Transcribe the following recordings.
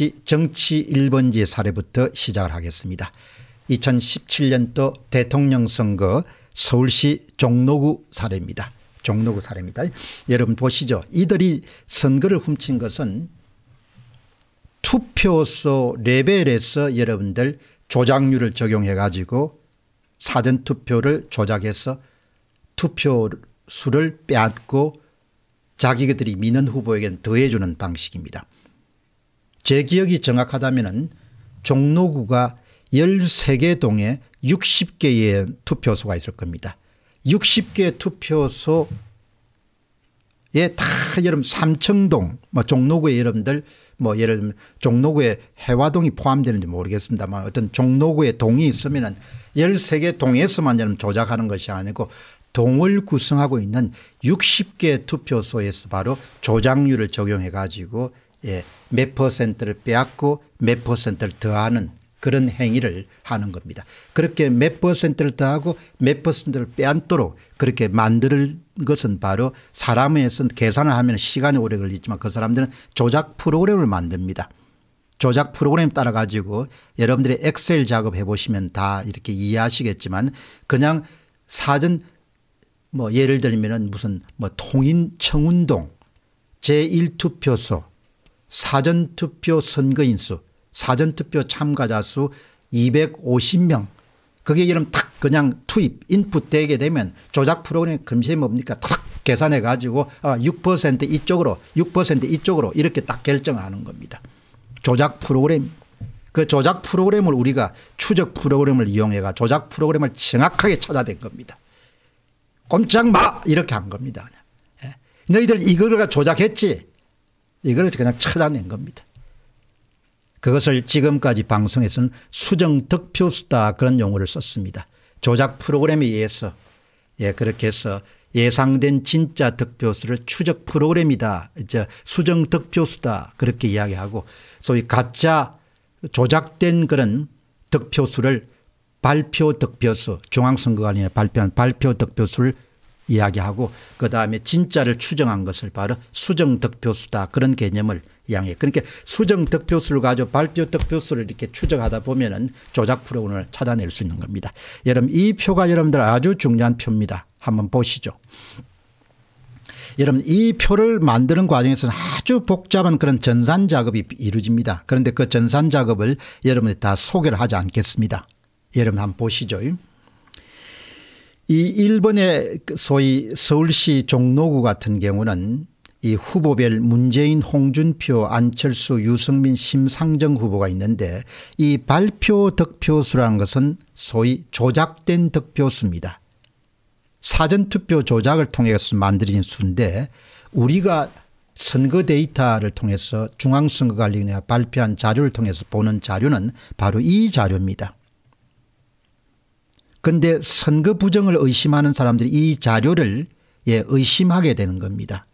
다시 정치 1번지 사례부터 시작을 하겠습니다. 2017년도 대통령 선거 서울시 종로구 사례입니다. 종로구 사례입니다. 여러분 보시죠. 이들이 선거를 훔친 것은 투표소 레벨에서 여러분들 조작률을 적용해 가지고 사전투표를 조작해서 투표 수를 빼앗고 자기들이 미는 후보에겐 더해주는 방식입니다. 제 기억이 정확하다면 종로구가 13개 동에 60개의 투표소가 있을 겁니다. 60개 투표소에 다 여러분 삼청동 뭐 종로구의 여러분들 뭐 예를 들면 종로구에 해화동이 포함되는지 모르겠습니다만 어떤 종로구의 동이 있으면은 13개 동에서만 여러분 조작하는 것이 아니고 동을 구성하고 있는 60개 투표소에서 바로 조작률을 적용해 가지고 예, 몇 퍼센트를 빼앗고 몇 퍼센트를 더하는 그런 행위를 하는 겁니다. 그렇게 몇 퍼센트를 더하고 몇 퍼센트를 빼앗도록 그렇게 만드는 것은 바로 사람에선 계산을 하면 시간이 오래 걸리지만 그 사람들은 조작 프로그램을 만듭니다. 조작 프로그램 따라 가지고 여러분들이 엑셀 작업해 보시면 다 이렇게 이해하시겠지만 그냥 사전 뭐 예를 들면은 무슨 뭐 통인 청운동 제1투표소 사전투표 선거인수 사전투표 참가자 수 250명 그게 이름 탁 그냥 투입 인풋 되게 되면 조작 프로그램 금세 뭡니까 탁 계산해 가지고 6% 아, 이쪽으로 6% 이쪽으로 이렇게 딱 결정하는 겁니다. 조작 프로그램 그 조작 프로그램을 우리가 추적 프로그램을 이용해가 조작 프로그램을 정확하게 찾아낸 겁니다. 꼼짝 마 이렇게 한 겁니다. 예. 너희들 이거를 조작했지 이걸 그냥 찾아낸 겁니다. 그것을 지금까지 방송에서는 수정 득표수다 그런 용어를 썼습니다. 조작 프로그램에 의해서 예 그렇게 해서 예상된 진짜 득표수를 추적 프로그램이다. 이제 수정 득표수다 그렇게 이야기하고 소위 가짜 조작된 그런 득표수를 발표 득표수 중앙선거관리 발표한 발표 득표수를 이야기하고 그다음에 진짜를 추정한 것을 바로 수정 득표수다 그런 개념을 이 양해. 그러니까 수정 득표수를 가지고 발표 득표수를 이렇게 추정하다 보면은 조작 프로그램을 찾아낼 수 있는 겁니다. 여러분 이 표가 여러분들 아주 중요한 표입니다. 한번 보시죠. 여러분 이 표를 만드는 과정에서는 아주 복잡한 그런 전산 작업이 이루어집니다. 그런데 그 전산 작업을 여러분이 다 소개를 하지 않겠습니다. 여러분 한번 보시죠. 이 일본의 그 소위 서울시 종로구 같은 경우는 이 후보별 문재인, 홍준표, 안철수, 유승민, 심상정 후보가 있는데 이 발표 득표수라는 것은 소위 조작된 득표수입니다. 사전투표 조작을 통해서 만들어진 수인데 우리가 선거 데이터를 통해서 중앙선거관리위원회가 발표한 자료를 통해서 보는 자료는 바로 이 자료입니다. 근데 선거 부정을 의심하는 사람들이 이 자료를 예, 의심하게 되는 겁니다.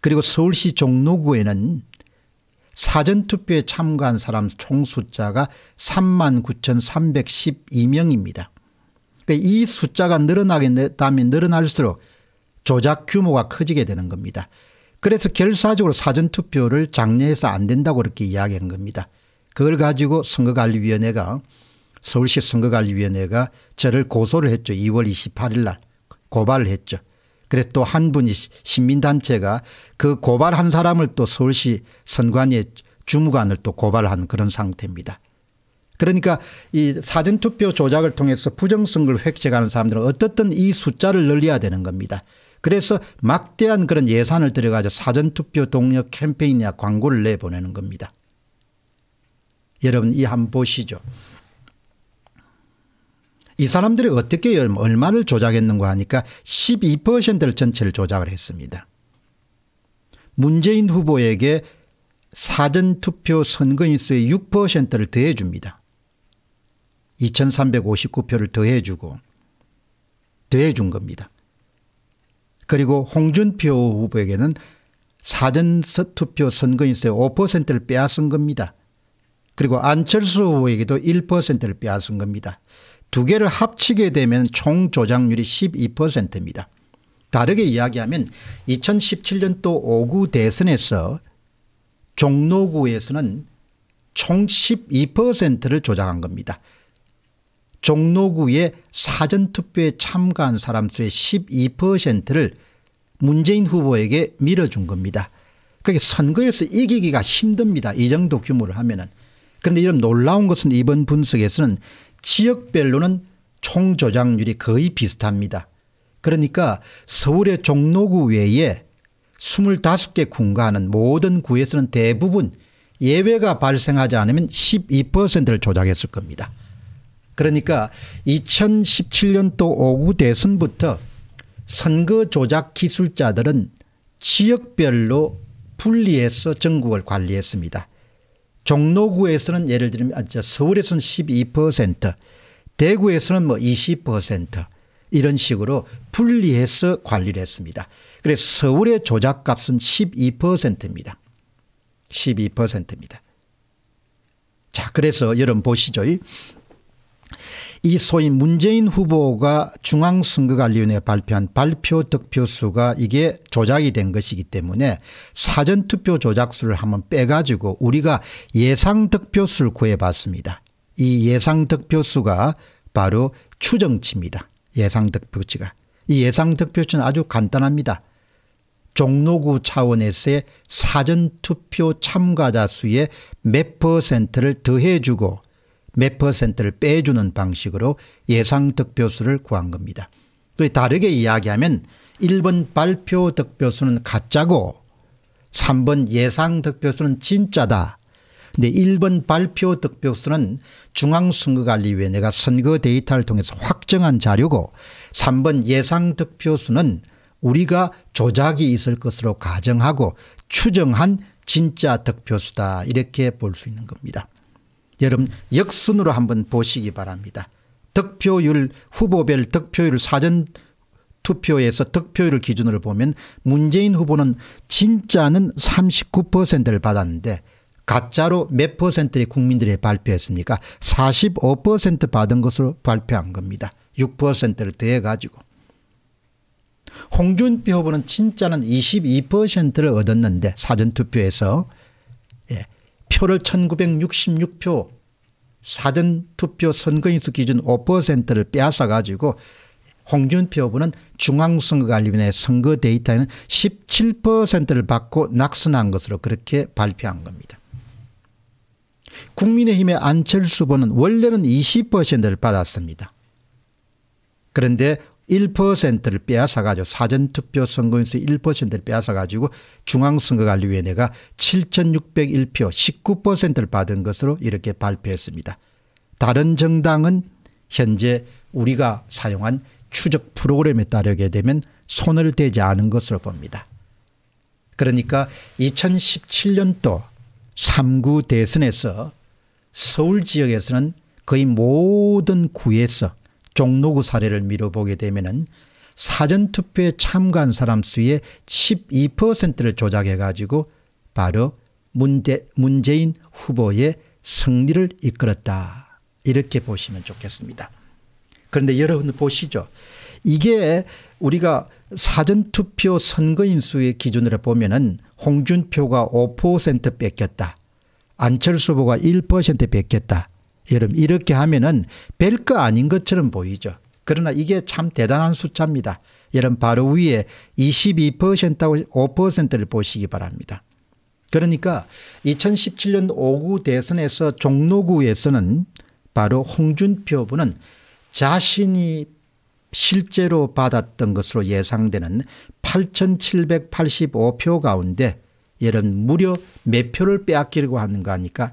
그리고 서울시 종로구에는 사전투표에 참가한 사람 총 숫자가 39,312명입니다. 그러니까 이 숫자가 늘어나다면 늘어날수록 조작 규모가 커지게 되는 겁니다. 그래서 결사적으로 사전투표를 장려해서 안 된다고 그렇게 이야기한 겁니다. 그걸 가지고 선거관리위원회가 서울시 선거관리위원회가 저를 고소를 했죠. 2월 28일 날 고발을 했죠. 그래 또한 분이 시민단체가 그 고발한 사람을 또 서울시 선관위의 주무관을 또 고발한 그런 상태입니다. 그러니까 이 사전투표 조작을 통해서 부정선거를 획책하는 사람들은 어떻든 이 숫자를 늘려야 되는 겁니다. 그래서 막대한 그런 예산을 들여가지고 사전투표 동력 캠페인이나 광고를 내보내는 겁니다. 여러분 이 한 보시죠. 이 사람들이 어떻게 얼마를 조작했는가 하니까 12%를 전체를 조작을 했습니다. 문재인 후보에게 사전투표 선거인수의 6%를 더해줍니다. 2359표를 더해주고 더해준 겁니다. 그리고 홍준표 후보에게는 사전투표 선거인수의 5%를 빼앗은 겁니다. 그리고 안철수 후보에게도 1%를 빼앗은 겁니다. 두 개를 합치게 되면 총 조작률이 12%입니다. 다르게 이야기하면 2017년도 5구 대선에서 종로구에서는 총 12%를 조작한 겁니다. 종로구의 사전투표에 참가한 사람 수의 12%를 문재인 후보에게 밀어준 겁니다. 그게 선거에서 이기기가 힘듭니다. 이 정도 규모를 하면은. 그런데 이런 놀라운 것은 이번 분석에서는 지역별로는 총조장률이 거의 비슷합니다. 그러니까 서울의 종로구 외에 25개 군과 하는 모든 구에서는 대부분 예외가 발생하지 않으면 12%를 조작했을 겁니다. 그러니까 2017년도 5구 대선부터 선거 조작 기술자들은 지역별로 분리해서 전국을 관리했습니다. 종로구에서는 예를 들면 아, 서울에서는 12% 대구에서는 뭐20% 이런 식으로 분리해서 관리를 했습니다. 그래서 서울의 조작값은 12%입니다. 12%입니다. 자 그래서 여러분 보시죠. 이 소위 문재인 후보가 중앙선거관리위원회 발표한 발표 득표수가 이게 조작이 된 것이기 때문에 사전투표 조작수를 한번 빼가지고 우리가 예상 득표수를 구해봤습니다. 이 예상 득표수가 바로 추정치입니다. 예상 득표치가. 이 예상 득표치는 아주 간단합니다. 종로구 차원에서의 사전투표 참가자 수의 몇 퍼센트를 더해주고 몇 퍼센트를 빼주는 방식으로 예상 득표수를 구한 겁니다. 또 다르게 이야기하면 1번 발표 득표수는 가짜고 3번 예상 득표수는 진짜다. 근데 1번 발표 득표수는 중앙선거관리위원회가 선거 데이터를 통해서 확정한 자료고 3번 예상 득표수는 우리가 조작이 있을 것으로 가정하고 추정한 진짜 득표수다 이렇게 볼 수 있는 겁니다. 여러분 역순으로 한번 보시기 바랍니다. 득표율 후보별 득표율 사전 투표에서 득표율을 기준으로 보면 문재인 후보는 진짜는 39%를 받았는데 가짜로 몇 퍼센트의 국민들이 발표했습니까? 45% 받은 것으로 발표한 겁니다. 6%를 더해 가지고 홍준표 후보는 진짜는 22%를 얻었는데 사전투표에서 예. 표를 1966표 사전투표 선거인수 기준 5%를 빼앗아가지고 홍준표 후보는 중앙선거관리위원회 선거 데이터에는 17%를 받고 낙선한 것으로 그렇게 발표한 겁니다. 국민의힘의 안철수 후보는 원래는 20%를 받았습니다. 그런데 1%를 빼앗아가지고 사전투표 선거에서 1%를 빼앗아가지고 중앙선거관리위원회가 7601표 19%를 받은 것으로 이렇게 발표했습니다. 다른 정당은 현재 우리가 사용한 추적 프로그램에 따르게 되면 손을 대지 않은 것으로 봅니다. 그러니까 2017년도 3구 대선에서 서울 지역에서는 거의 모든 구에서 종로구 사례를 미뤄보게 되면 사전투표에 참가한 사람 수의 12%를 조작해 가지고 바로 문제, 문재인 후보의 승리를 이끌었다. 이렇게 보시면 좋겠습니다. 그런데 여러분 보시죠. 이게 우리가 사전투표 선거인 수의 기준으로 보면은 홍준표가 5% 뺏겼다. 안철수 후보가 1% 뺏겼다. 여러분 이렇게 하면은 별거 아닌 것처럼 보이죠. 그러나 이게 참 대단한 숫자입니다. 여러분 바로 위에 22%하고 5%를 보시기 바랍니다. 그러니까 2017년 5구 대선에서 종로구에서는 바로 홍준표 후보는 자신이 실제로 받았던 것으로 예상되는 8,785표 가운데 여러분 무려 몇 표를 빼앗기려고 하는 거 아니까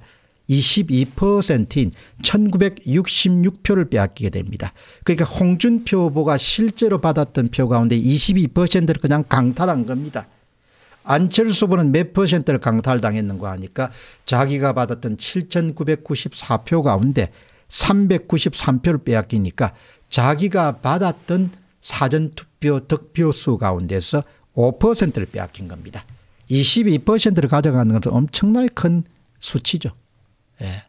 22%인 1966표를 빼앗기게 됩니다. 그러니까 홍준표 후보가 실제로 받았던 표 가운데 22%를 그냥 강탈한 겁니다. 안철수 후보는 몇 퍼센트를 강탈당했는 거 하니까 자기가 받았던 7,994표 가운데 393표를 빼앗기니까 자기가 받았던 사전투표 득표수 가운데서 5%를 빼앗긴 겁니다. 22%를 가져가는 것은 엄청나게 큰 수치죠. 예.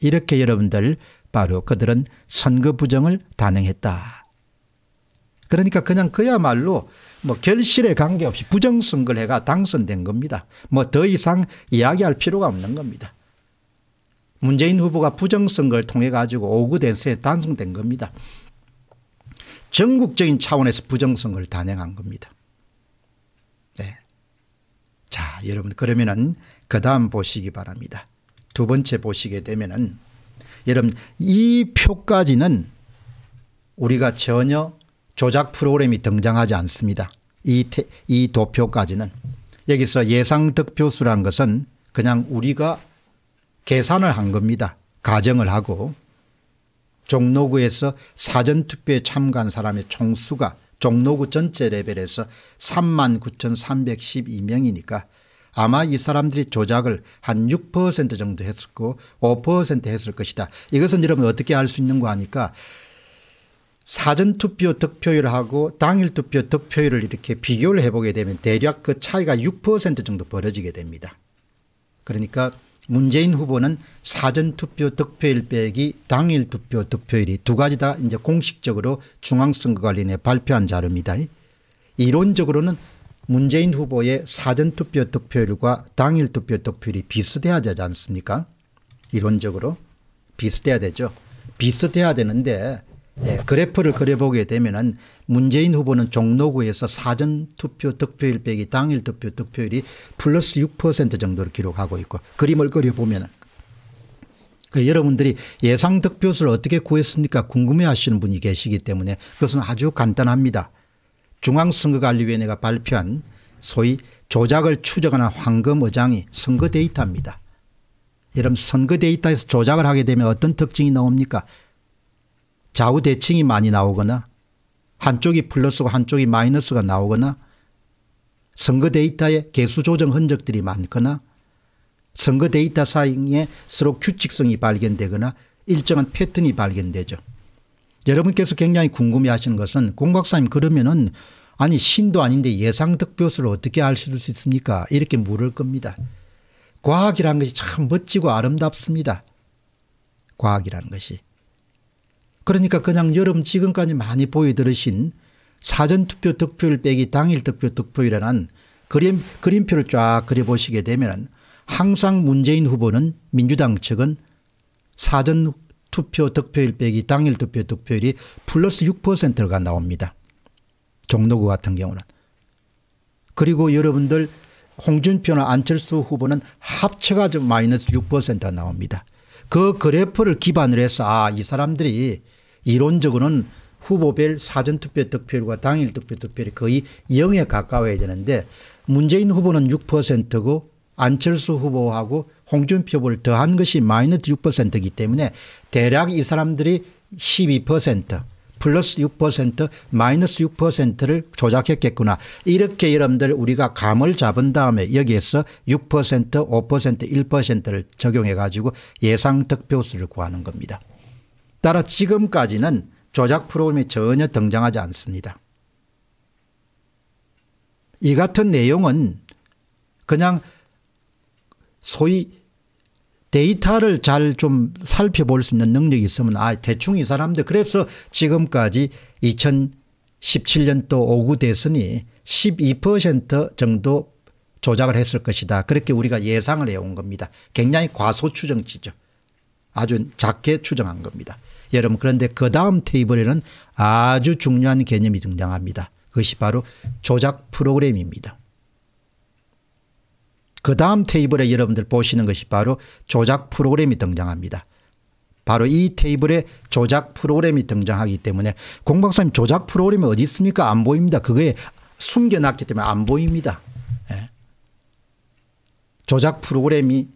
이렇게 여러분들 바로 그들은 선거 부정을 단행했다. 그러니까 그냥 그야말로 뭐 결실에 관계없이 부정선거를 해가 당선된 겁니다. 뭐 더 이상 이야기할 필요가 없는 겁니다. 문재인 후보가 부정선거를 통해 가지고 오구 대선에 당선된 겁니다. 전국적인 차원에서 부정선거를 단행한 겁니다. 네. 자 여러분 그러면은 그 다음 보시기 바랍니다. 두 번째 보시게 되면은 여러분 이 표까지는 우리가 전혀 조작 프로그램이 등장하지 않습니다. 이, 태, 이 도표까지는 여기서 예상 득표수란 것은 그냥 우리가 계산을 한 겁니다. 가정을 하고 종로구에서 사전투표에 참가한 사람의 총수가 종로구 전체 레벨에서 39,312명이니까 아마 이 사람들이 조작을 한 6% 정도 했었고 5% 했을 것이다. 이것은 여러분 어떻게 알 수 있는 거 아니까 사전투표 득표율하고 당일투표 득표율을 이렇게 비교를 해보게 되면 대략 그 차이가 6% 정도 벌어지게 됩니다. 그러니까 문재인 후보는 사전투표 득표일 빼기 당일투표 득표율이 두 가지 다 이제 공식적으로 중앙선거관리위 발표한 자료입니다. 이론적으로는 문재인 후보의 사전투표 득표율과 당일 투표 득표율이 비슷해야 되지 않습니까? 이론적으로 비슷해야 되죠. 비슷해야 되는데 예, 그래프를 그려보게 되면은 문재인 후보는 종로구에서 사전 투표 득표율 빼기 당일 투표 득표율이 플러스 6% 정도를 기록하고 있고 그림을 그려보면그 여러분들이 예상 득표수를 어떻게 구했습니까? 궁금해 하시는 분이 계시기 때문에 그것은 아주 간단합니다. 중앙선거관리위원회가 발표한 소위 조작을 추적하는 황금의장이 선거 데이터입니다. 여러분 선거 데이터에서 조작을 하게 되면 어떤 특징이 나옵니까? 좌우 대칭이 많이 나오거나 한쪽이 플러스고 한쪽이 마이너스가 나오거나 선거 데이터에 개수 조정 흔적들이 많거나 선거 데이터 사이에 서로 규칙성이 발견되거나 일정한 패턴이 발견되죠. 여러분께서 굉장히 궁금해 하시는 것은 공 박사님 그러면은 아니 신도 아닌데 예상 득표수를 어떻게 알 수 있습니까? 이렇게 물을 겁니다. 과학이라는 것이 참 멋지고 아름답습니다. 과학이라는 것이. 그러니까 그냥 여러분 지금까지 많이 보여드으신 사전투표 득표율 빼기 당일 득표 득표율이라는 그림, 그림표를 쫙 그려보시게 되면 항상 문재인 후보는 민주당 측은 사전 투표 득표율 빼기 당일 투표 득표율이 플러스 6%가 나옵니다. 종로구 같은 경우는. 그리고 여러분들 홍준표나 안철수 후보는 합쳐가좀 마이너스 6%가 나옵니다. 그 그래프를 기반으로 해서 아이 사람들이 이론적으로는 후보별 사전투표 득표율과 당일 투표 득표율이 거의 0에 가까워야 되는데 문재인 후보는 6%고 안철수 후보하고 홍준표 후보를 더한 것이 마이너스 6%이기 때문에 대략 이 사람들이 12% 플러스 6% 마이너스 6%를 조작했겠구나. 이렇게 여러분들 우리가 감을 잡은 다음에 여기에서 6% 5% 1%를 적용해 가지고 예상 득표수를 구하는 겁니다. 따라 지금까지는 조작 프로그램이 전혀 등장하지 않습니다. 이 같은 내용은 그냥 소위 데이터를 잘 좀 살펴볼 수 있는 능력이 있으면 아 대충 이 사람들 그래서 지금까지 2017년도 5구 대선이 12% 정도 조작을 했을 것이다. 그렇게 우리가 예상을 해온 겁니다. 굉장히 과소 추정치죠. 아주 작게 추정한 겁니다. 여러분 그런데 그 다음 테이블에는 아주 중요한 개념이 등장합니다. 그것이 바로 조작 프로그램입니다. 그 다음 테이블에 여러분들 보시는 것이 바로 조작 프로그램이 등장합니다. 바로 이 테이블에 조작 프로그램이 등장하기 때문에 공박사님 조작 프로그램이 어디 있습니까? 안 보입니다. 그거에 숨겨놨기 때문에 안 보입니다. 예. 조작 프로그램이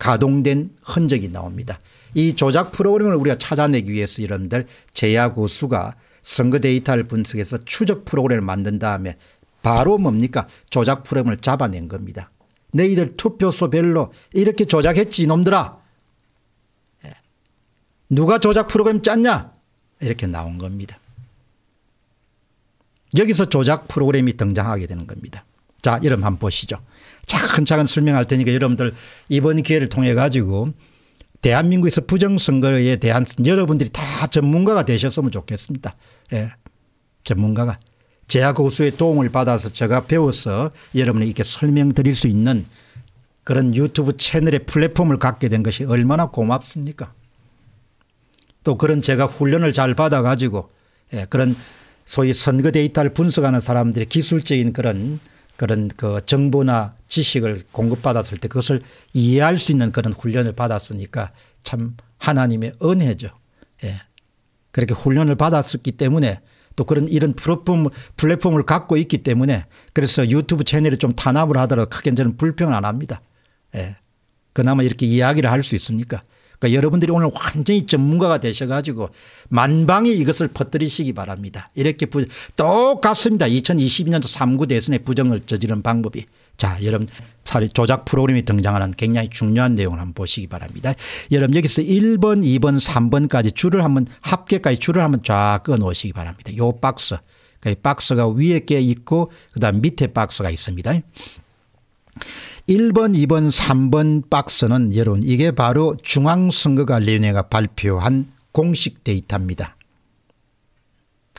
가동된 흔적이 나옵니다. 이 조작 프로그램을 우리가 찾아내기 위해서 여러분들 제야고수가 선거 데이터를 분석해서 추적 프로그램을 만든 다음에 바로 뭡니까? 조작 프로그램을 잡아낸 겁니다. 너희들 투표소 별로 이렇게 조작했지 놈들아 예. 누가 조작 프로그램 짰냐 이렇게 나온 겁니다. 여기서 조작 프로그램이 등장하게 되는 겁니다. 자 여러분 한번 보시죠. 차근차근 설명할 테니까 여러분들 이번 기회를 통해 가지고 대한민국에서 부정선거에 대한 여러분들이 다 전문가가 되셨으면 좋겠습니다. 예. 전문가가. 제약 고수의 도움을 받아서 제가 배워서 여러분에게 설명드릴 수 있는 그런 유튜브 채널의 플랫폼을 갖게 된 것이 얼마나 고맙습니까 또 그런 제가 훈련을 잘 받아 가지고 예, 그런 소위 선거 데이터를 분석하는 사람들의 기술적인 그런 그런 그 정보나 지식을 공급받았을 때 그것을 이해할 수 있는 그런 훈련을 받았으니까 참 하나님의 은혜죠. 예. 그렇게 훈련을 받았었기 때문에 또 그런 이런 플랫폼, 플랫폼을 갖고 있기 때문에 그래서 유튜브 채널이 좀 탄압을 하더라도 크게 저는 불평을 안 합니다. 예. 그나마 이렇게 이야기를 할 수 있으니까. 그러니까 여러분들이 오늘 완전히 전문가가 되셔가지고 만방에 이것을 퍼뜨리시기 바랍니다. 이렇게 똑같습니다. 2022년도 3구 대선의 부정을 저지른 방법이. 자, 여러분 조작 프로그램이 등장하는 굉장히 중요한 내용을 한번 보시기 바랍니다. 여러분 여기서 1번, 2번, 3번까지 줄을 한번 합계까지 줄을 한번 쫙 끊어 놓으시기 바랍니다. 요 박스. 그 박스가 위에 게 있고 그다음 밑에 박스가 있습니다. 1번, 2번, 3번 박스는 여러분 이게 바로 중앙선거관리위원회가 발표한 공식 데이터입니다.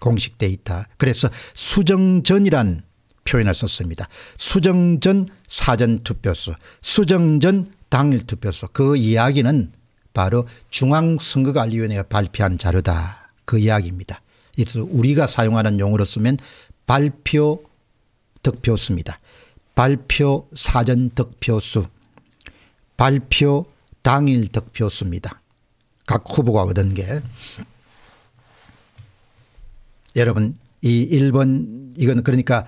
공식 데이터. 그래서 수정전이란 표현을 썼습니다. 수정전 사전투표수 수정전 당일투표수 그 이야기는 바로 중앙선거관리위원회가 발표한 자료다 그 이야기입니다. 그래서 우리가 사용하는 용어로 쓰면 발표 득표수입니다. 발표 사전 득표수 발표 당일 득표수입니다. 각 후보가 얻은 게 여러분 이 1번 이건 그러니까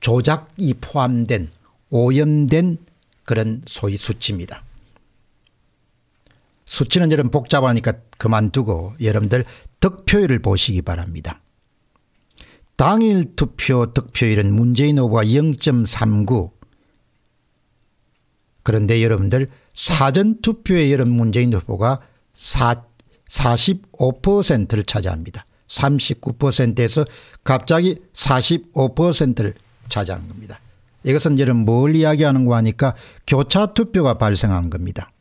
조작이 포함된 오염된 그런 소위 수치입니다. 수치는 여러분 복잡하니까 그만두고 여러분들 득표율을 보시기 바랍니다. 당일 투표 득표율은 문재인 후보가 0.39 그런데 여러분들 사전투표에 여러분 문재인 후보가 4, 5를 차지합니다. 39%에서 갑자기 45%를 차지하는 겁니다. 이것은 여러뭘 이야기하는 거 하니까 교차 투표가 발생한 겁니다.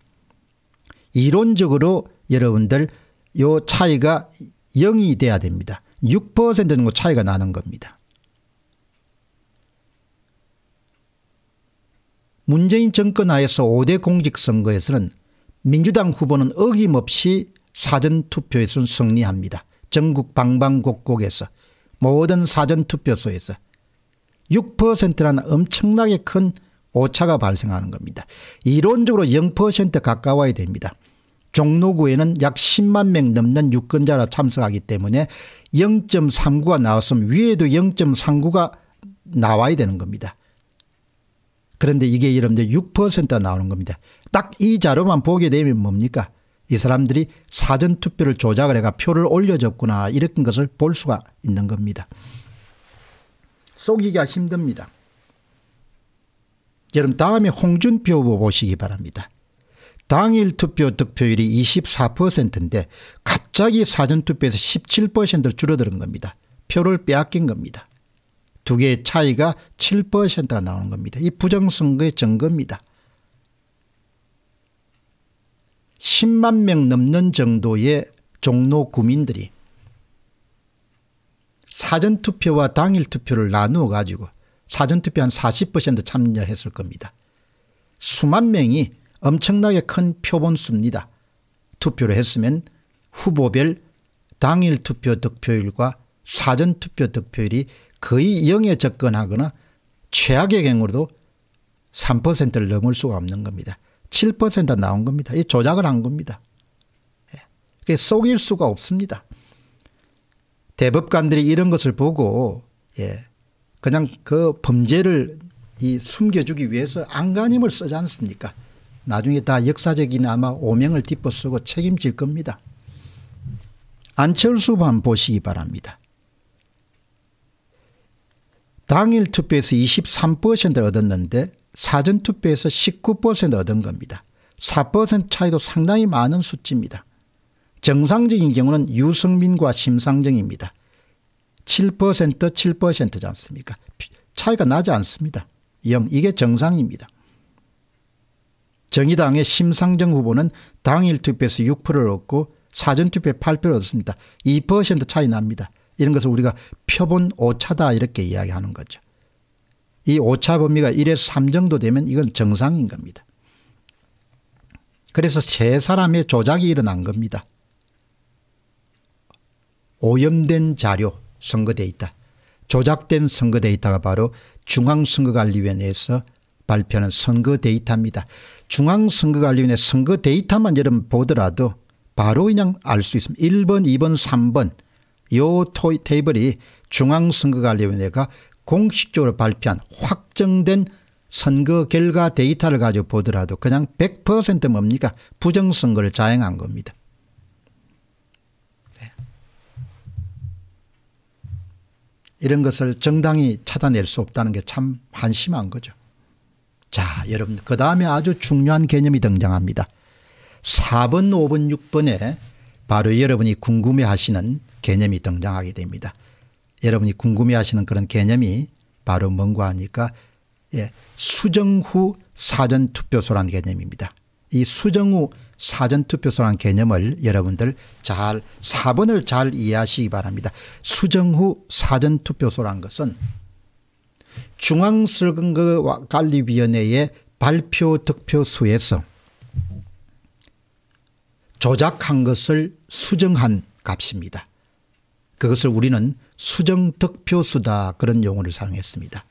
이론적으로 여러분들 요 차이가 0이 돼야 됩니다. 6% 정도 그 차이가 나는 겁니다. 문재인 정권 하에서 5대 공직선거에서는 민주당 후보는 어김없이 사전투표에서는 승리합니다. 전국 방방곡곡에서 모든 사전투표소에서 6%라는 엄청나게 큰 오차가 발생하는 겁니다. 이론적으로 0% 가까워야 됩니다. 종로구에는 약 10만 명 넘는 유권자라 참석하기 때문에 0.39가 나왔으면 위에도 0.39가 나와야 되는 겁니다. 그런데 이게 여러분들 6%가 나오는 겁니다. 딱 이 자료만 보게 되면 뭡니까? 이 사람들이 사전투표를 조작을 해가 표를 올려줬구나 이런 것을 볼 수가 있는 겁니다. 속이기가 힘듭니다. 여러분 다음에 홍준표 후보 보시기 바랍니다. 당일 투표 득표율이 24%인데 갑자기 사전투표에서 17%를 줄어드는 겁니다. 표를 빼앗긴 겁니다. 두 개의 차이가 7%가 나오는 겁니다. 이 부정선거의 증거입니다. 10만 명 넘는 정도의 종로 구민들이 사전투표와 당일투표를 나누어 가지고 사전투표 한 40% 참여했을 겁니다. 수만 명이 엄청나게 큰 표본수입니다. 투표를 했으면 후보별 당일투표 득표율과 사전투표 득표율이 거의 0에 접근하거나 최악의 경우도 3%를 넘을 수가 없는 겁니다. 7% 나온 겁니다. 이 조작을 한 겁니다. 예. 속일 수가 없습니다. 대법관들이 이런 것을 보고 예. 그냥 그 범죄를 이 숨겨주기 위해서 안간힘을 쓰지 않습니까? 나중에 다 역사적인 아마 오명을 뒷보쓰고 책임질 겁니다. 안철수만 보시기 바랍니다. 당일 투표에서 23%를 얻었는데 사전투표에서 19% 얻은 겁니다. 4% 차이도 상당히 많은 수치입니다. 정상적인 경우는 유승민과 심상정입니다. 7% 7%지 않습니까? 차이가 나지 않습니다. 0. 이게 정상입니다. 정의당의 심상정 후보는 당일 투표에서 6%를 얻고 사전투표에 8%를 얻습니다2% 차이 납니다. 이런 것을 우리가 표본 오차다 이렇게 이야기하는 거죠. 이 오차 범위가 1에서 3 정도 되면 이건 정상인 겁니다. 그래서 세 사람의 조작이 일어난 겁니다. 오염된 자료 선거돼 있다. 조작된 선거 데이터가 바로 중앙선거관리위원회에서 발표하는 선거 데이터입니다. 중앙선거관리위원회 선거 데이터만 여러분 보더라도 바로 그냥 알 수 있습니다. 1번, 2번, 3번 요 테이블이 중앙선거관리위원회가 공식적으로 발표한 확정된 선거 결과 데이터를 가지고 보더라도 그냥 100% 뭡니까 부정선거를 자행한 겁니다. 네. 이런 것을 정당이 찾아낼 수 없다는 게 참 한심한 거죠. 자 여러분 그 다음에 아주 중요한 개념이 등장합니다. 4번 5번 6번에 바로 여러분이 궁금해하시는 개념이 등장하게 됩니다. 여러분이 궁금해하시는 그런 개념이 바로 뭔가 하니까 예, 수정 후 사전투표소라는 개념입니다. 이 수정 후 사전투표소라는 개념을 여러분들 잘 4번을 잘 이해하시기 바랍니다. 수정 후 사전투표소란 것은 중앙선거관리위원회의 발표 득표수에서 조작한 것을 수정한 값입니다. 그것을 우리는 수정 득표수다 그런 용어를 사용했습니다.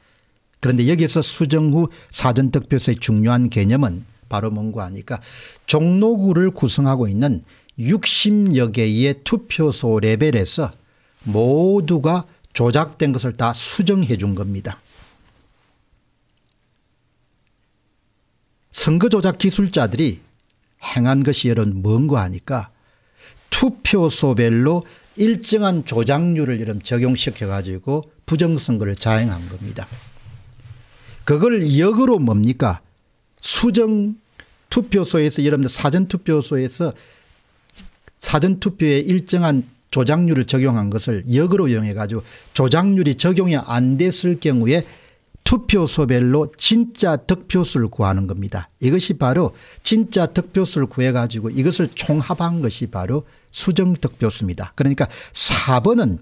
그런데 여기에서 수정 후 사전 득표수의 중요한 개념은 바로 뭔가 하니까 종로구를 구성하고 있는 60여 개의 투표소 레벨에서 모두가 조작된 것을 다 수정해 준 겁니다. 선거 조작 기술자들이 행한 것이 여러분 뭔가 하니까 투표소별로 일정한 조작률을 이런 적용시켜 가지고 부정선거를 자행한 겁니다. 그걸 역으로 뭡니까? 수정 투표소에서 여러분들 사전 투표소에서 사전 투표에 일정한 조작률을 적용한 것을 역으로 이용해 가지고 조작률이 적용이 안 됐을 경우에 투표소별로 진짜 득표수를 구하는 겁니다. 이것이 바로 진짜 득표수를 구해 가지고 이것을 총합한 것이 바로 수정덕 교수입니다. 그러니까 4번은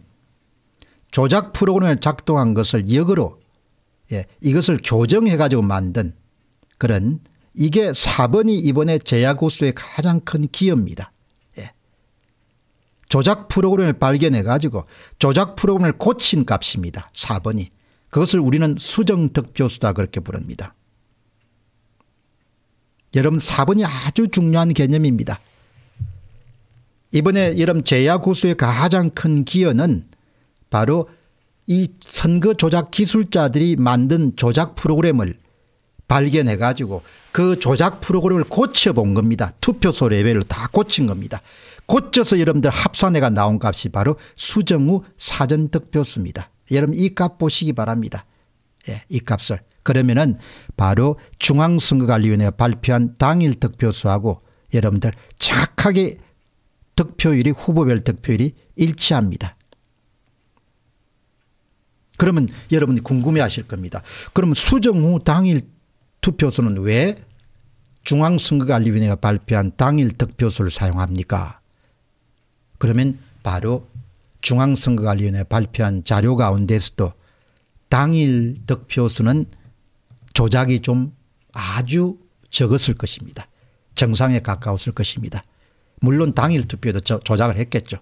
조작 프로그램에 작동한 것을 역으로 예, 이것을 교정해 가지고 만든 그런 이게 4번이 이번에 제약고수의 가장 큰 기여입니다. 예. 조작 프로그램을 발견해 가지고 조작 프로그램을 고친 값입니다. 4번이. 그것을 우리는 수정득표수다 그렇게 부릅니다. 여러분 4번이 아주 중요한 개념입니다. 이번에 이름 제야고수의 가장 큰 기여는 바로 이 선거 조작 기술자들이 만든 조작 프로그램을 발견해 가지고 그 조작 프로그램을 고쳐본 겁니다. 투표소 레벨을 다 고친 겁니다. 고쳐서 여러분들 합산해가 나온 값이 바로 수정후 사전 득표수입니다. 여러분 이 값 보시기 바랍니다. 예, 이 값을. 그러면은 바로 중앙선거관리위원회가 발표한 당일 득표수하고 여러분들 착하게 득표율이 후보별 득표율이 일치합니다. 그러면 여러분이 궁금해하실 겁니다. 그러면 수정 후 당일 투표수는 왜 중앙선거관리위원회가 발표한 당일 득표수를 사용합니까? 그러면 바로 중앙선거관리위원회 발표한 자료 가운데서도 당일 득표수는 조작이 좀 아주 적었을 것입니다. 정상에 가까웠을 것입니다. 물론 당일 투표에도 저, 조작을 했겠죠.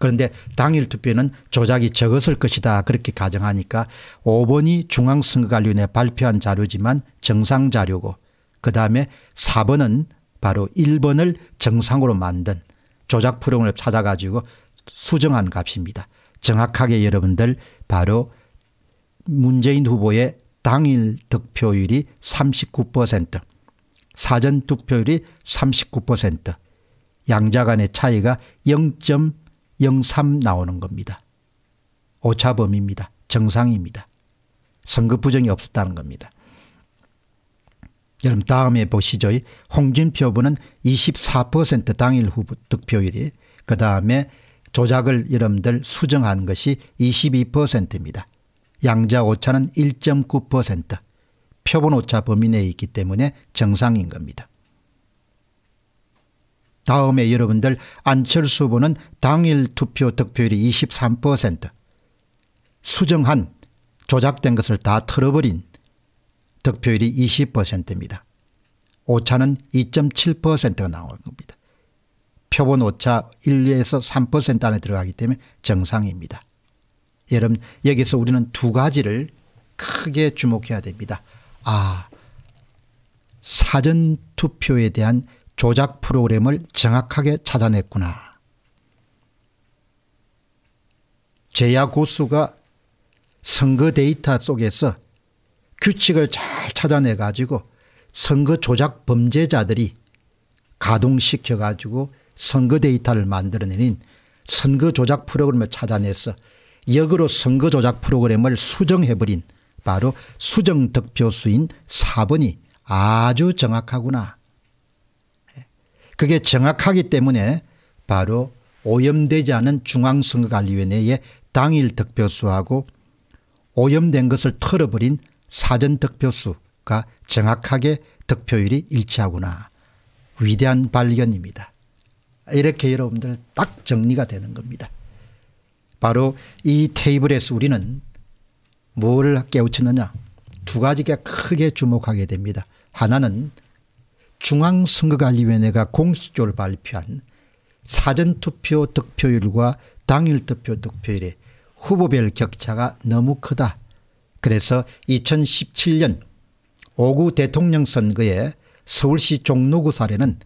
그런데 당일 투표는 조작이 적었을 것이다 그렇게 가정하니까 5번이 중앙선거관리위원회 발표한 자료지만 정상 자료고 그 다음에 4번은 바로 1번을 정상으로 만든 조작 프로그램을 찾아가지고 수정한 값입니다. 정확하게 여러분들 바로 문재인 후보의 당일 득표율이 39% 사전 득표율이 39% 양자 간의 차이가 0.03 나오는 겁니다. 오차범위입니다. 정상입니다. 선거 부정이 없었다는 겁니다. 여러분 다음에 보시죠. 홍준표 분은 24% 당일 후보 득표율이 그 다음에 조작을 여러분들 수정한 것이 22%입니다. 양자 오차는 1.9% 표본 오차 범위 내에 있기 때문에 정상인 겁니다. 다음에 여러분들 안철수 후보는 당일 투표 득표율이 23% 수정한 조작된 것을 다 털어버린 득표율이 20%입니다. 오차는 2.7%가 나온 겁니다. 표본 오차 1, 에서3% 안에 들어가기 때문에 정상입니다. 여러분 여기서 우리는 두 가지를 크게 주목해야 됩니다. 아 사전투표에 대한 조작 프로그램을 정확하게 찾아냈구나. 제야 고수가 선거 데이터 속에서 규칙을 잘 찾아내 가지고 선거 조작 범죄자들이 가동시켜 가지고 선거 데이터를 만들어내는 선거 조작 프로그램을 찾아내서 역으로 선거 조작 프로그램을 수정해버린 바로 수정 득표수인 4번이 아주 정확하구나. 그게 정확하기 때문에 바로 오염되지 않은 중앙선거관리위원회의 당일 득표수하고 오염된 것을 털어버린 사전 득표수가 정확하게 득표율이 일치하구나. 위대한 발견입니다. 이렇게 여러분들 딱 정리가 되는 겁니다. 바로 이 테이블에서 우리는 뭘 깨우치느냐 두 가지가 크게 주목하게 됩니다. 하나는 중앙선거관리위원회가 공식적으로 발표한 사전투표 득표율과 당일 투표 득표율의 후보별 격차가 너무 크다. 그래서 2017년 5구 대통령 선거에 서울시 종로구 사례는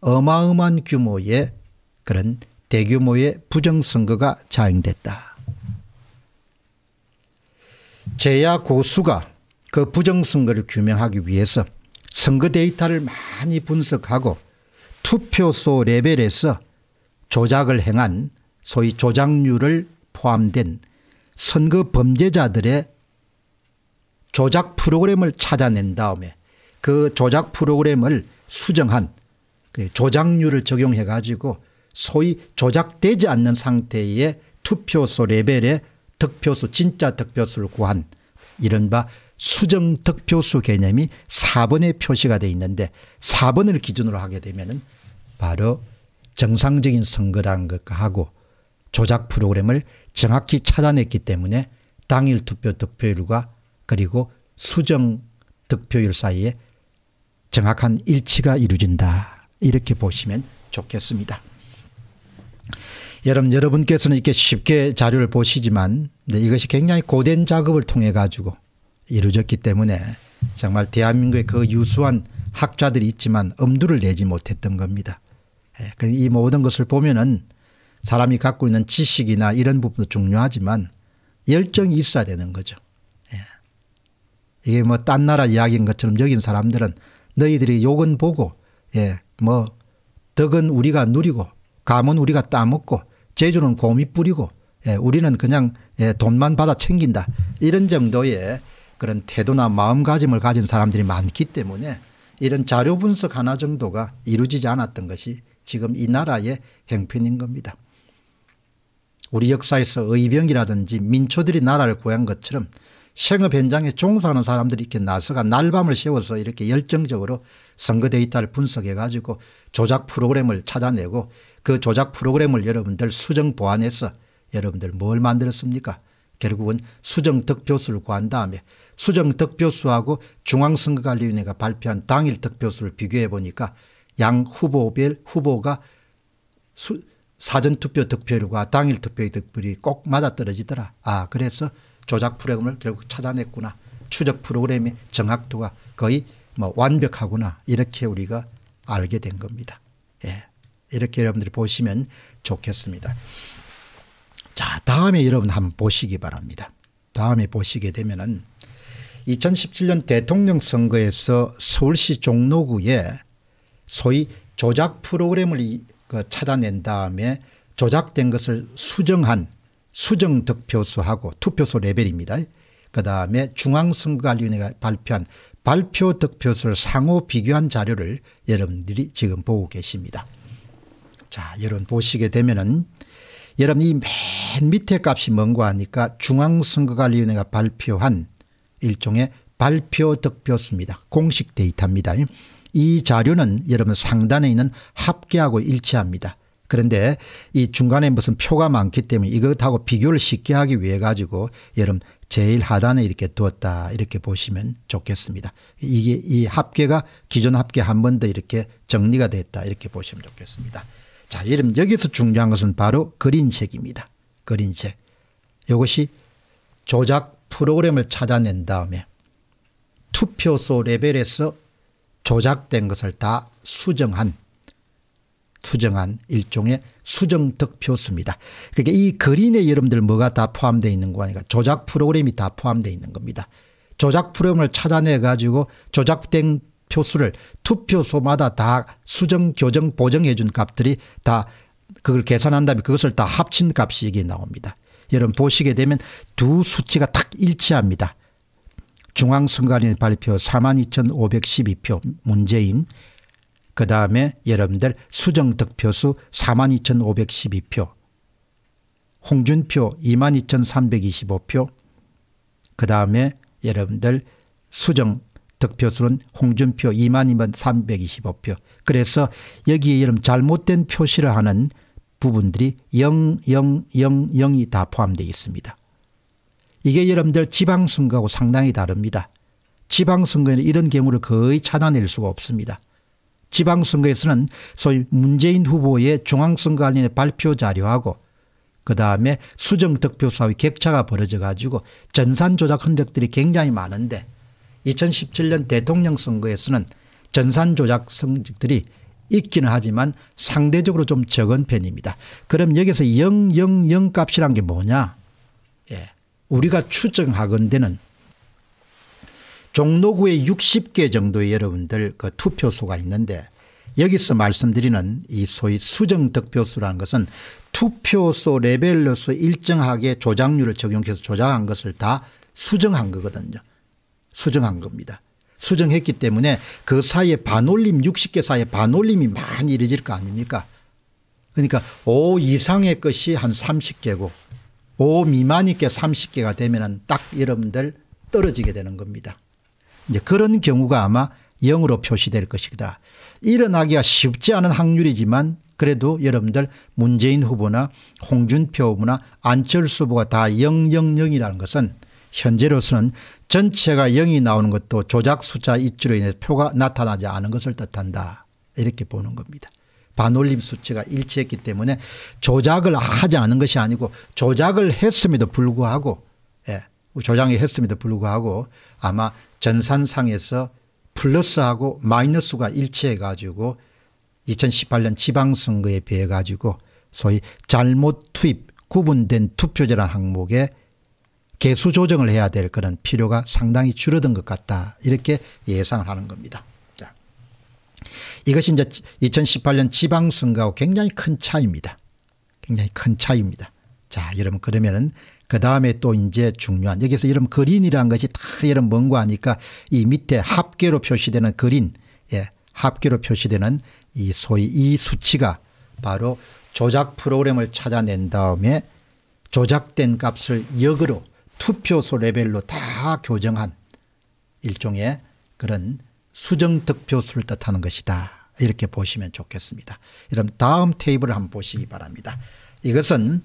어마어마한 규모의 그런 대규모의 부정선거가 자행됐다. 제야 고수가 그 부정선거를 규명하기 위해서 선거 데이터를 많이 분석하고 투표소 레벨에서 조작을 행한 소위 조작률을 포함된 선거 범죄자들의 조작 프로그램을 찾아낸 다음에 그 조작 프로그램을 수정한 그 조작률을 적용해 가지고 소위 조작되지 않는 상태의 투표소 레벨의 득표수 진짜 득표수를 구한 이른바 수정 득표수 개념이 4번에 표시가 되어 있는데 4번을 기준으로 하게 되면은 바로 정상적인 선거란 것과 하고 조작 프로그램을 정확히 찾아냈기 때문에 당일 투표 득표율과 그리고 수정 득표율 사이에 정확한 일치가 이루어진다. 이렇게 보시면 좋겠습니다. 여러분, 여러분께서는 이렇게 쉽게 자료를 보시지만 네, 이것이 굉장히 고된 작업을 통해 가지고 이루어졌기 때문에 정말 대한민국의 그 유수한 학자들이 있지만 엄두를 내지 못했던 겁니다. 예, 그 이 모든 것을 보면은 사람이 갖고 있는 지식이나 이런 부분도 중요하지만 열정이 있어야 되는 거죠. 예. 이게 뭐 딴 나라 이야기인 것처럼 여긴 사람들은 너희들이 욕은 보고 예, 뭐 덕은 우리가 누리고 감은 우리가 따먹고 제주는 곰이 뿌리고 예, 우리는 그냥 예, 돈만 받아 챙긴다 이런 정도의 그런 태도나 마음가짐을 가진 사람들이 많기 때문에 이런 자료 분석 하나 정도가 이루어지지 않았던 것이 지금 이 나라의 행편인 겁니다. 우리 역사에서 의병이라든지 민초들이 나라를 구한 것처럼 생업 현장에 종사하는 사람들이 이렇게 나서가 날밤을 세워서 이렇게 열정적으로 선거 데이터를 분석해 가지고 조작 프로그램을 찾아내고 그 조작 프로그램을 여러분들 수정 보완해서 여러분들 뭘 만들었습니까? 결국은 수정 득표수를 구한 다음에 수정 득표수하고 중앙선거관리위원회가 발표한 당일 득표수를 비교해 보니까 양 후보별 후보가 수, 사전투표 득표율과 당일 투표의 득표율이 꼭 맞아떨어지더라. 아 그래서 조작 프로그램을 결국 찾아냈구나. 추적 프로그램의 정확도가 거의 뭐 완벽하구나 이렇게 우리가 알게 된 겁니다. 예. 이렇게 여러분들이 보시면 좋겠습니다. 자 다음에 여러분 한번 보시기 바랍니다. 다음에 보시게 되면은 2017년 대통령 선거에서 서울시 종로구에 소위 조작 프로그램을 찾아낸 그 다음에 조작된 것을 수정한 수정 득표수하고 투표소 레벨입니다. 그다음에 중앙선거관리위원회가 발표한 발표 득표수를 상호 비교한 자료를 여러분들이 지금 보고 계십니다. 자 여러분 보시게 되면은 여러분 이 맨 밑에 값이 뭔고 하니까 중앙선거관리위원회가 발표한 일종의 발표 득표수입니다. 공식 데이터입니다. 이 자료는 여러분 상단에 있는 합계하고 일치합니다. 그런데 이 중간에 무슨 표가 많기 때문에 이것하고 비교를 쉽게 하기 위해 가지고 여러분 제일 하단에 이렇게 두었다 이렇게 보시면 좋겠습니다. 이게 이 합계가 기존 합계 한 번 더 이렇게 정리가 됐다 이렇게 보시면 좋겠습니다. 자, 여러분 여기서 중요한 것은 바로 그린색입니다. 그린색. 이것이 조작 프로그램을 찾아낸 다음에 투표소 레벨에서 조작된 것을 다 수정한 수정한 일종의 수정 득표수입니다. 그게 이 그린에 여러분들 뭐가 다 포함되어 있는 거 아니까 조작 프로그램이 다 포함되어 있는 겁니다. 조작 프로그램을 찾아내 가지고 조작된 표수를 투표소마다 다 수정 교정 보정해 준 값들이 다 그걸 계산한 다음에 그것을 다 합친 값이 이게 나옵니다. 여러분 보시게 되면 두 수치가 탁 일치합니다. 중앙선관위 발표 42,512표 문재인 그 다음에 여러분들 수정 득표수 42,512표 홍준표 22,325표 그 다음에 여러분들 수정 득표수는 홍준표 22,325표 그래서 여기에 여러분 잘못된 표시를 하는 부분들이 0, 0, 0, 0이 다 포함되어 있습니다. 이게 여러분들 지방선거하고 상당히 다릅니다. 지방선거에는 이런 경우를 거의 찾아낼 수가 없습니다. 지방선거에서는 소위 문재인 후보의 중앙선거관련의 발표 자료하고 그 다음에 수정득표사의 격차가 벌어져 가지고 전산조작 흔적들이 굉장히 많은데 2017년 대통령 선거에서는 전산조작 성적들이 있기는 하지만 상대적으로 좀 적은 편입니다. 그럼 여기서 000 값이란 게 뭐냐? 예. 우리가 추정하건대는 종로구에 60개 정도의 여러분들 그 투표소가 있는데 여기서 말씀드리는 이 소위 수정 득표수라는 것은 투표소 레벨로서 일정하게 조작률을 적용해서 조작한 것을 다 수정한 거거든요. 수정한 겁니다. 수정했기 때문에 그 사이에 반올림 60개 사이에 반올림이 많이 이루어질 거 아닙니까 그러니까 5 이상의 것이 한 30개고 5 미만의 게 30개가 되면 딱 여러분들 떨어지게 되는 겁니다. 이제 그런 경우가 아마 0으로 표시될 것이다. 일어나기가 쉽지 않은 확률이지만 그래도 여러분들 문재인 후보나 홍준표 후보나 안철수 후보가 다 000이라는 것은 현재로서는 전체가 0이 나오는 것도 조작 숫자 입치로 인해 표가 나타나지 않은 것을 뜻한다. 이렇게 보는 겁니다. 반올림 수치가 일치했기 때문에 조작을 하지 않은 것이 아니고 조작을 했음에도 불구하고 예, 조작이 했음에도 불구하고 아마 전산상에서 플러스하고 마이너스가 일치해 가지고 2018년 지방선거에 비해 가지고 소위 잘못 투입 구분된 투표제라는 항목에 개수 조정을 해야 될 그런 필요가 상당히 줄어든 것 같다. 이렇게 예상을 하는 겁니다. 자. 이것이 이제 2018년 지방선거하고 굉장히 큰 차이입니다. 굉장히 큰 차이입니다. 자, 여러분 그러면은 그 다음에 또 이제 중요한 여기서 이런 그린이라는 것이 다 이런 뭔가 하니까 이 밑에 합계로 표시되는 그린, 예, 합계로 표시되는 이 소위 이 수치가 바로 조작 프로그램을 찾아낸 다음에 조작된 값을 역으로 투표소 레벨로 다 교정한 일종의 그런 수정 득표수를 뜻하는 것이다. 이렇게 보시면 좋겠습니다. 그럼 다음 테이블을 한번 보시기 바랍니다. 이것은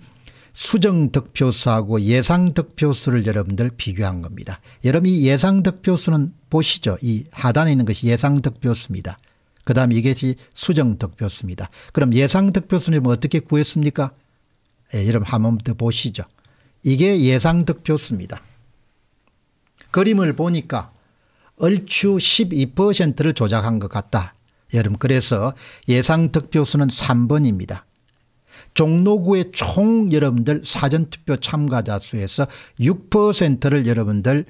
수정 득표수하고 예상 득표수를 여러분들 비교한 겁니다. 여러분 이 예상 득표수는 보시죠. 이 하단에 있는 것이 예상 득표수입니다. 그 다음 이것이 수정 득표수입니다. 그럼 예상 득표수는 어떻게 구했습니까? 예, 여러분 한번 더 보시죠. 이게 예상 득표수입니다. 그림을 보니까 얼추 12%를 조작한 것 같다. 여러분 그래서 예상 득표수는 3번입니다. 종로구의 총 여러분들 사전투표 참가자 수에서 6%를 여러분들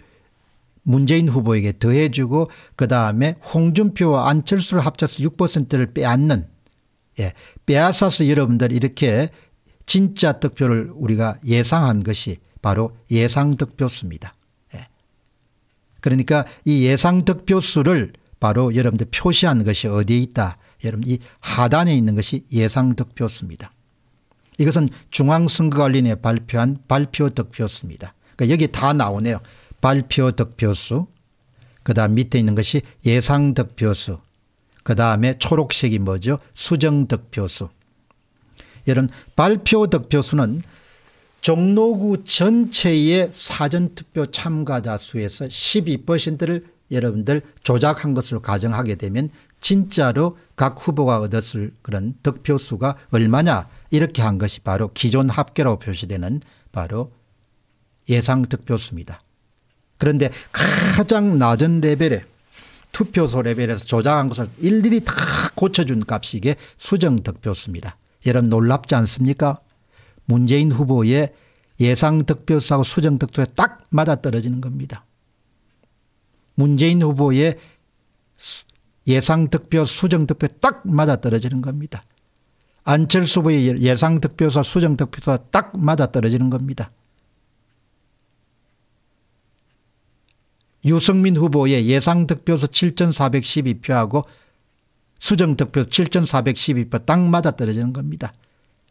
문재인 후보에게 더해주고 그 다음에 홍준표와 안철수를 합쳐서 6%를 빼앗는 예, 빼앗아서 여러분들 이렇게 진짜 득표를 우리가 예상한 것이 바로 예상 득표수입니다. 예. 그러니까 이 예상 득표수를 바로 여러분들 표시한 것이 어디에 있다. 여러분 이 하단에 있는 것이 예상 득표수입니다. 이것은 중앙선거관리위원회 발표한 발표 득표수입니다. 그러니까 여기 다 나오네요. 발표 득표수 그 다음 밑에 있는 것이 예상 득표수 그 다음에 초록색이 뭐죠? 수정 득표수 이런 발표 득표수는 종로구 전체의 사전투표 참가자 수에서 12%를 여러분들 조작한 것으로 가정하게 되면 진짜로 각 후보가 얻었을 그런 득표수가 얼마냐 이렇게 한 것이 바로 기존 합계라고 표시되는 바로 예상 득표수입니다. 그런데 가장 낮은 레벨에 투표소 레벨에서 조작한 것을 일일이 다 고쳐준 값이 이게 수정 득표수입니다. 여러분 놀랍지 않습니까? 문재인 후보의 예상 득표수하고 수정 득표에 딱 맞아떨어지는 겁니다. 문재인 후보의 예상 득표 수정 득표에 딱 맞아떨어지는 겁니다. 안철수 후보의 예, 예상 득표수와 수정 득표수와 딱 맞아떨어지는 겁니다. 유승민 후보의 예상 득표수 7,412표하고 수정 득표 7,412표 딱 맞아 떨어지는 겁니다.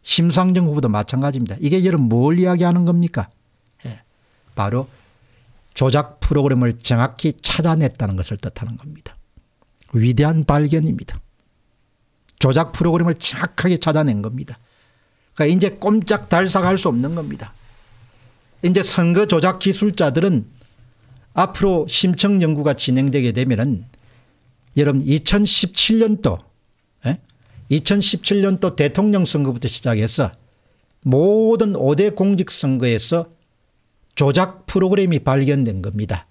심상정 후보도 마찬가지입니다. 이게 여러분 뭘 이야기하는 겁니까? 예. 바로 조작 프로그램을 정확히 찾아냈다는 것을 뜻하는 겁니다. 위대한 발견입니다. 조작 프로그램을 정확하게 찾아낸 겁니다. 그러니까 이제 꼼짝 달싹할 수 없는 겁니다. 이제 선거 조작 기술자들은 앞으로 심층 연구가 진행되게 되면 여러분 2017년도 에? 2017년도 대통령 선거부터 시작해서 모든 5대 공직선거에서 조작 프로그램이 발견된 겁니다.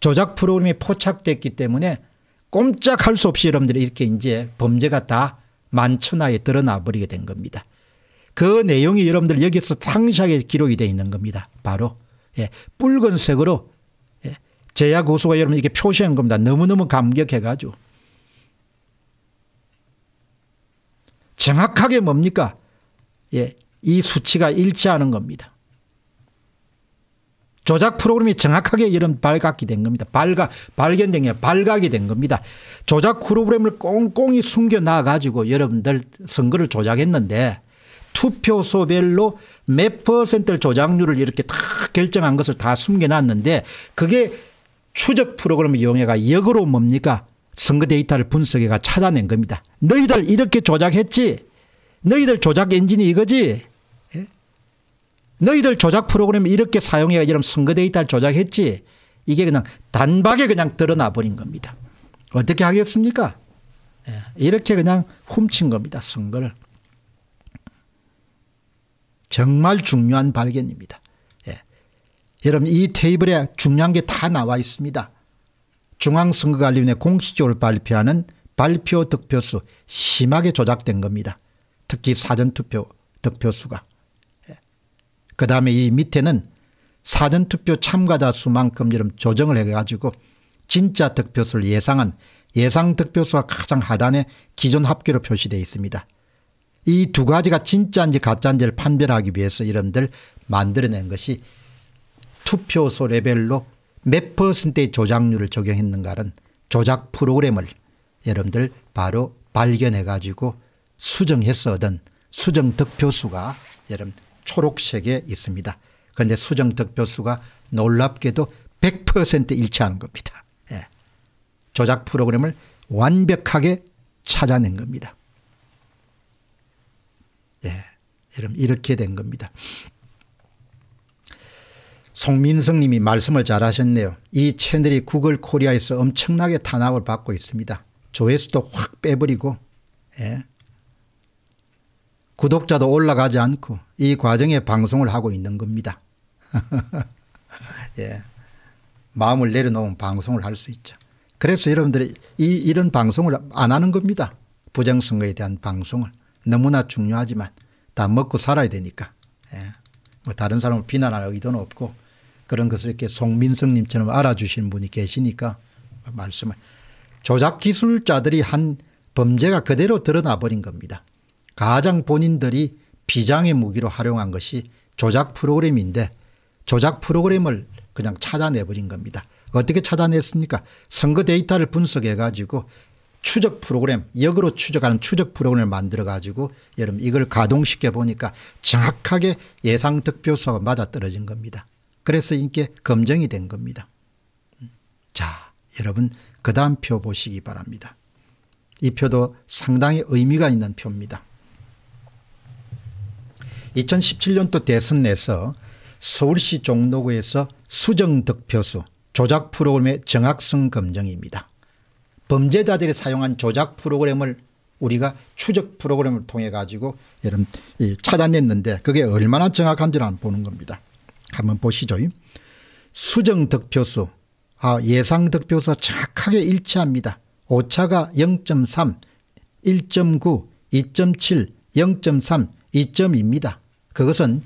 조작 프로그램이 포착됐기 때문에 꼼짝할 수 없이 여러분들이 이렇게 이제 범죄가 다 만천하에 드러나 버리게 된 겁니다. 그 내용이 여러분들 여기서 상세하게 기록이 되어 있는 겁니다. 바로 예, 붉은색으로 제약고수가 여러분 이게 렇 표시한 겁니다. 너무너무 감격해가지고. 정확하게 뭡니까? 예, 이 수치가 일치하는 겁니다. 조작 프로그램이 정확하게 이런 발각이 된 겁니다. 발각, 발견된 게 발각이 된 겁니다. 조작 프로그램을 꽁꽁이 숨겨놔가지고 여러분들 선거를 조작했는데 투표소별로 몇 퍼센트를 조작률을 이렇게 다 결정한 것을 다 숨겨놨는데 그게 추적 프로그램을 이용해가 역으로 뭡니까 선거 데이터를 분석해가 찾아낸 겁니다. 너희들 이렇게 조작했지 너희들 조작 엔진이 이거지 예? 너희들 조작 프로그램 이렇게 사용해가 이런 선거 데이터를 조작했지 이게 그냥 단박에 그냥 드러나 버린 겁니다. 어떻게 하겠습니까? 예, 이렇게 그냥 훔친 겁니다. 선거를. 정말 중요한 발견입니다. 여러분 이 테이블에 중요한 게 다 나와 있습니다. 중앙선거관리위원회 공식적으로 발표하는 발표 득표수 심하게 조작된 겁니다. 특히 사전투표 득표수가. 예. 그 다음에 이 밑에는 사전투표 참가자 수만큼 여러 조정을 해가지고 진짜 득표수를 예상한 예상 득표수가 가장 하단에 기존 합계로 표시되어 있습니다. 이 두 가지가 진짜인지 가짜인지를 판별하기 위해서 이름들 만들어낸 것이 투표소 레벨로 몇 퍼센트의 조작률을 적용했는가는 조작 프로그램을 여러분들 바로 발견해 가지고 수정해서 얻은 수정 득표수가 여러분 초록색에 있습니다. 그런데 수정 득표수가 놀랍게도 100% 일치하는 겁니다. 예. 조작 프로그램을 완벽하게 찾아낸 겁니다. 예. 여러분 이렇게 된 겁니다. 송민성 님이 말씀을 잘하셨네요. 이 채널이 구글 코리아에서 엄청나게 탄압을 받고 있습니다. 조회수도 확 빼버리고 예. 구독자도 올라가지 않고 이 과정에 방송을 하고 있는 겁니다. 예. 마음을 내려놓으 방송을 할 수 있죠. 그래서 여러분들이 이, 이런 방송을 안 하는 겁니다. 부정선거에 대한 방송을. 너무나 중요하지만 다 먹고 살아야 되니까. 예. 뭐 다른 사람을 비난할 의도는 없고 그런 것을 이렇게 송민성님처럼 알아주시는 분이 계시니까 말씀을 조작 기술자들이 한 범죄가 그대로 드러나 버린 겁니다. 가장 본인들이 비장의 무기로 활용한 것이 조작 프로그램인데 조작 프로그램을 그냥 찾아내버린 겁니다. 어떻게 찾아냈습니까? 선거 데이터를 분석해가지고 추적 프로그램 역으로 추적하는 추적 프로그램을 만들어가지고 여러분 이걸 가동시켜 보니까 정확하게 예상 득표수가 맞아떨어진 겁니다. 그래서 이게 검증이 된 겁니다. 음. 자, 여러분 그 다음 표 보시기 바랍니다. 이 표도 상당히 의미가 있는 표입니다. 2017년도 대선 내서 서울시 종로구에서 수정 득표수 조작 프로그램의 정확성 검증입니다. 범죄자들이 사용한 조작 프로그램을 우리가 추적 프로그램을 통해 가지고 여러분 찾아냈는데 그게 얼마나 정확한지를 보는 겁니다. 한번 보시죠. 수정 득표수 아, 예상 득표수와 착하게 일치합니다. 오차가 0.3, 1.9, 2.7, 0.3, 2.2입니다. 그것은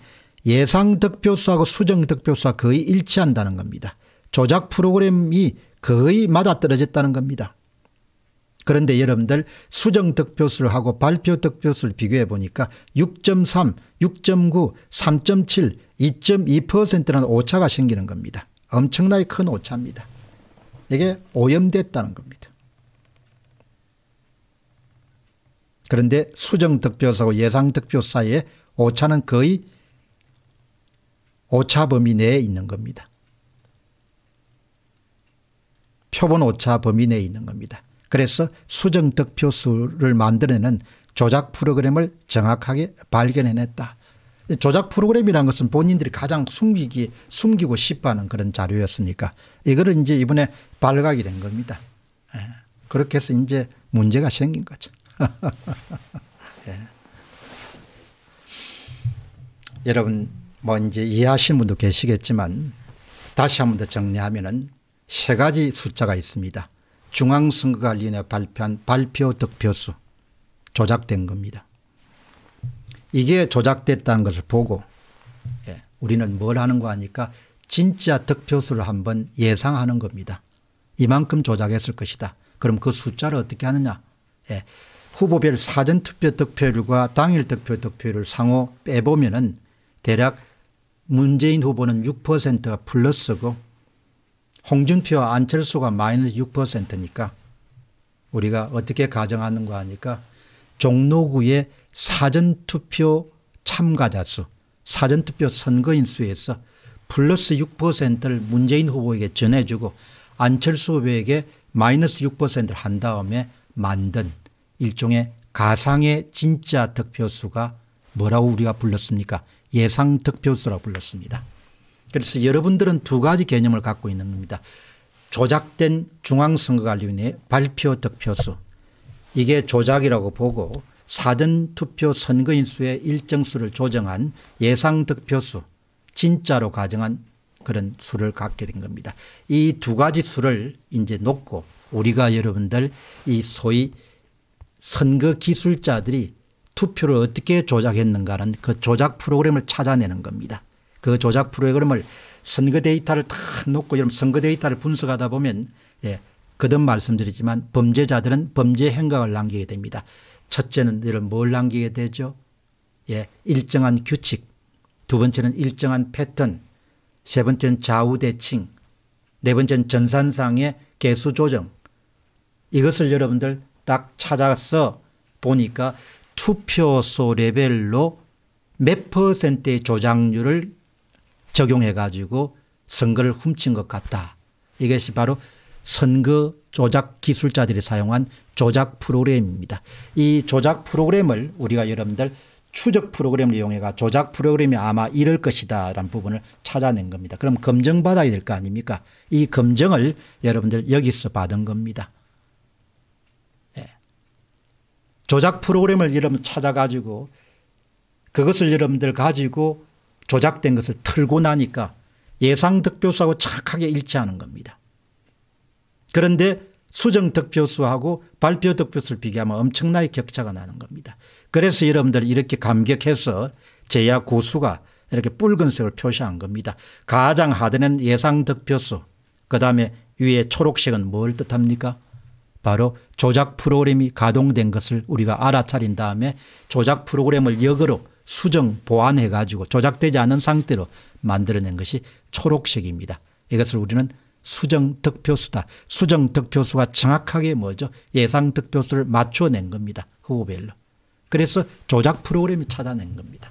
예상 득표수하고 수정 득표수와 거의 일치한다는 겁니다. 조작 프로그램이 거의 맞아떨어졌다는 겁니다. 그런데 여러분들 수정 득표수를 하고 발표 득표수를 비교해 보니까 6.3, 6.9, 3.7, 2.2%라는 오차가 생기는 겁니다. 엄청나게 큰 오차입니다. 이게 오염됐다는 겁니다. 그런데 수정 득표수하고 예상 득표수 사이에 오차는 거의 오차 범위 내에 있는 겁니다. 표본 오차 범위 내에 있는 겁니다. 그래서 수정 득표수를 만들어내는 조작 프로그램을 정확하게 발견해냈다. 조작 프로그램이라 것은 본인들이 가장 숨기기, 숨기고 싶어하는 그런 자료였으니까 이거를 이제 이번에 발각이 된 겁니다. 예. 그렇게 해서 이제 문제가 생긴 거죠. 예. 여러분 뭐 이제 이해하시 분도 계시겠지만 다시 한 번 더 정리하면은 세 가지 숫자가 있습니다. 중앙선거관리위원회 발표한 발표 득표수 조작된 겁니다. 이게 조작됐다는 것을 보고 예, 우리는 뭘 하는 거 아니까 진짜 득표수를 한번 예상하는 겁니다. 이만큼 조작했을 것이다. 그럼 그 숫자를 어떻게 하느냐. 예, 후보별 사전투표 득표율과 당일 득표 득표율을 상호 빼보면 은 대략 문재인 후보는 6%가 플러스고 홍준표와 안철수가 마이너스 6%니까 우리가 어떻게 가정하는가 하니까 종로구의 사전투표 참가자 수 사전투표 선거인 수에서 플러스 6%를 문재인 후보에게 전해주고 안철수 후보에게 마이너스 6%를 한 다음에 만든 일종의 가상의 진짜 득표수가 뭐라고 우리가 불렀습니까 예상 득표수라고 불렀습니다. 그래서 여러분들은 두 가지 개념을 갖고 있는 겁니다. 조작된 중앙선거관리위원회 발표 득표수 이게 조작이라고 보고 사전투표 선거인수의 일정수를 조정한 예상 득표수 진짜로 가정한 그런 수를 갖게 된 겁니다. 이 두 가지 수를 이제 놓고 우리가 여러분들 이 소위 선거 기술자들이 투표를 어떻게 조작했는가는그 조작 프로그램을 찾아내는 겁니다. 그 조작 프로그램을 선거 데이터를 다 놓고 여러분 선거 데이터를 분석하다 보면 예, 거듭 말씀드리지만 범죄자들은 범죄 행각을 남기게 됩니다. 첫째는 여러뭘 남기게 되죠? 예, 일정한 규칙. 두 번째는 일정한 패턴. 세 번째는 좌우대칭. 네 번째는 전산상의 개수 조정. 이것을 여러분들 딱 찾아서 보니까 투표소 레벨로 몇 퍼센트의 조작률을 적용해가지고 선거를 훔친 것 같다. 이것이 바로 선거 조작 기술자들이 사용한 조작 프로그램입니다. 이 조작 프로그램을 우리가 여러분들 추적 프로그램을 이용해가 조작 프로그램이 아마 이럴 것이다 라는 부분을 찾아낸 겁니다. 그럼 검증받아야 될 거 아닙니까? 이 검증을 여러분들 여기서 받은 겁니다. 예. 조작 프로그램을 여러분 찾아가지고 그것을 여러분들 가지고 조작된 것을 틀고 나니까 예상 득표수하고 착하게 일치하는 겁니다. 그런데 수정 득표수하고 발표 득표수를 비교하면 엄청나게 격차가 나는 겁니다. 그래서 여러분들 이렇게 감격해서 제야 고수가 이렇게 붉은색을 표시한 겁니다. 가장 하드는 예상 득표수 그다음에 위에 초록색은 뭘 뜻합니까? 바로 조작 프로그램이 가동된 것을 우리가 알아차린 다음에 조작 프로그램을 역으로 수정 보완해 가지고 조작되지 않은 상태로 만들어낸 것이 초록색입니다. 이것을 우리는 수정 득표수다. 수정 득표수가 정확하게 뭐죠? 예상 득표수를 맞춰낸 겁니다. 후보별로. 그래서 조작 프로그램이 찾아낸 겁니다.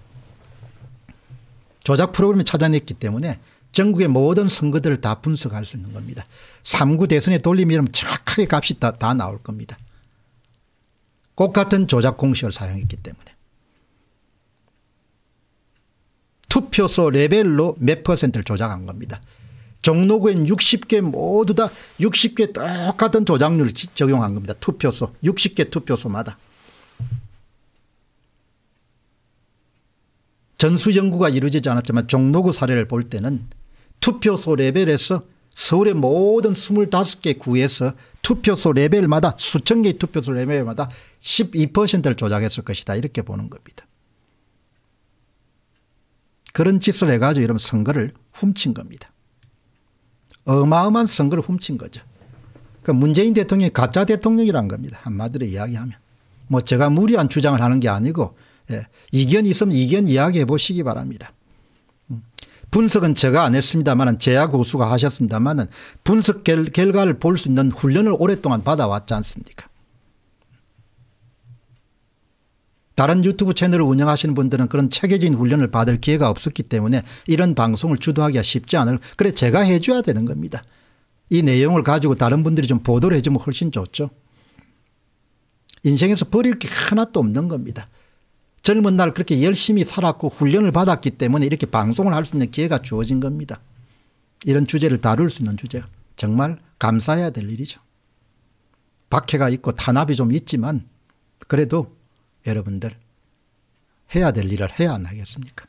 조작 프로그램이 찾아냈기 때문에 전국의 모든 선거들을 다 분석할 수 있는 겁니다. 3구 대선에 돌림이라면 정확하게 값이 다, 다 나올 겁니다. 똑같은 조작 공식을 사용했기 때문에. 투표소 레벨로 몇 퍼센트를 조작한 겁니다. 종로구엔 60개 모두 다 60개 똑같은 조작률을 적용한 겁니다. 투표소 60개 투표소마다. 전수 연구가 이루어지지 않았지만 종로구 사례를 볼 때는 투표소 레벨에서 서울의 모든 25개 구에서 투표소 레벨마다 수천 개의 투표소 레벨마다 12%를 조작했을 것이다 이렇게 보는 겁니다. 그런 짓을 해가지고 이런 선거를 훔친 겁니다. 어마어마한 선거를 훔친 거죠. 그러니까 문재인 대통령이 가짜 대통령이란 겁니다. 한마디로 이야기하면. 뭐 제가 무리한 주장을 하는 게 아니고 예, 이견 있으면 이견 이야기해 보시기 바랍니다. 음. 분석은 제가 안 했습니다만 제야 고수가 하셨습니다만 분석 결, 결과를 볼 수 있는 훈련을 오랫동안 받아왔지 않습니까 다른 유튜브 채널을 운영하시는 분들은 그런 체계적인 훈련을 받을 기회가 없었기 때문에 이런 방송을 주도하기가 쉽지 않을 그래 제가 해 줘야 되는 겁니다. 이 내용을 가지고 다른 분들이 좀 보도를 해 주면 훨씬 좋죠. 인생에서 버릴 게 하나도 없는 겁니다. 젊은 날 그렇게 열심히 살았고 훈련을 받았기 때문에 이렇게 방송을 할 수 있는 기회가 주어진 겁니다. 이런 주제를 다룰 수 있는 주제 가 정말 감사해야 될 일이죠. 박해가 있고 탄압이 좀 있지만 그래도 여러분들 해야 될 일을 해야 안 하겠습니까?